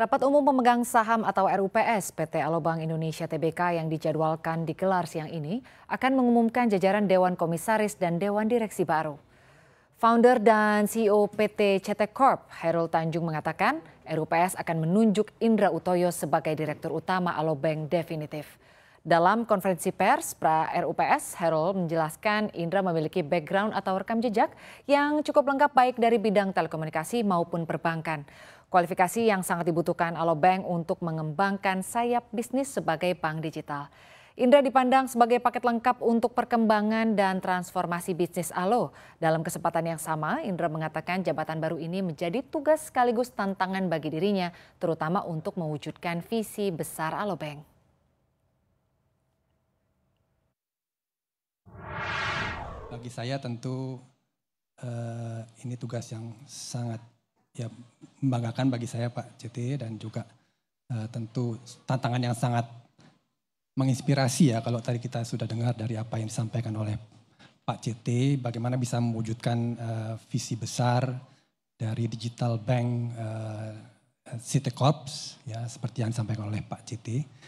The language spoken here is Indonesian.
Rapat umum pemegang saham atau RUPS PT Alobang Indonesia Tbk yang dijadwalkan digelar siang ini akan mengumumkan jajaran Dewan Komisaris dan Dewan Direksi baru. Founder dan CEO PT CT Corp, Herul Tanjung mengatakan RUPS akan menunjuk Indra Utoyo sebagai Direktur Utama Alobank definitif. Dalam konferensi pers pra RUPS, Herol menjelaskan Indra memiliki background atau rekam jejak yang cukup lengkap baik dari bidang telekomunikasi maupun perbankan. Kualifikasi yang sangat dibutuhkan Alobank untuk mengembangkan sayap bisnis sebagai bank digital. Indra dipandang sebagai paket lengkap untuk perkembangan dan transformasi bisnis Alo. Dalam kesempatan yang sama, Indra mengatakan jabatan baru ini menjadi tugas sekaligus tantangan bagi dirinya, terutama untuk mewujudkan visi besar Alobank. bagi saya tentu uh, ini tugas yang sangat ya membanggakan bagi saya Pak CT dan juga uh, tentu tantangan yang sangat menginspirasi ya kalau tadi kita sudah dengar dari apa yang disampaikan oleh Pak CT bagaimana bisa mewujudkan uh, visi besar dari digital bank uh, City Corps ya seperti yang disampaikan oleh Pak CT.